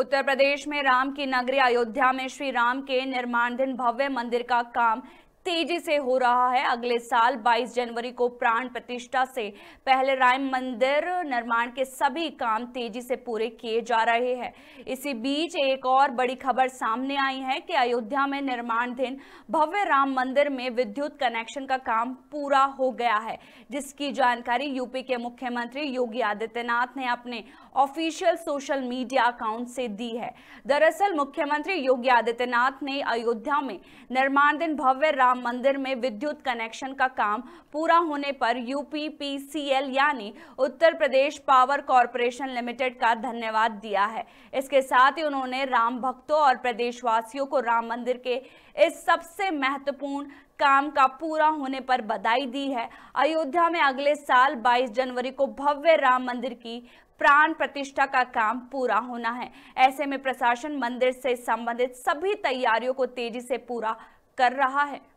उत्तर प्रदेश में राम की नगरी अयोध्या में श्री राम के निर्माणाधीन भव्य मंदिर का काम तेजी से हो रहा है अगले साल 22 जनवरी को प्राण प्रतिष्ठा से पहले राम मंदिर निर्माण के सभी काम तेजी से पूरे किए जा रहे हैं इसी बीच एक और बड़ी खबर सामने आई है कि अयोध्या में निर्माणधीन भव्य राम मंदिर में विद्युत कनेक्शन का काम पूरा हो गया है जिसकी जानकारी यूपी के मुख्यमंत्री योगी आदित्यनाथ ने अपने ऑफिशियल सोशल मीडिया अकाउंट से दी है दरअसल मुख्यमंत्री योगी आदित्यनाथ ने अयोध्या में निर्माणधीन भव्य राम मंदिर में विद्युत कनेक्शन का काम पूरा होने पर यूपीपीसीएल यानी Uttar Pradesh power corporation limited का धन्यवाद दिया है इसके साथ ही उन्होंने राम भक्तों और प्रदेशवासियों को राम मंदिर के इस सबसे महत्वपूर्ण काम का पूरा होने पर बधाई दी है अयोध्या में अगले साल 22 जनवरी को भव्य राम मंदिर की प्राण प्रतिष्ठा का काम पूरा होना है ऐसे में प्रशासन मंदिर से संबंधित सभी तैयारियों को तेजी से पूरा कर रहा है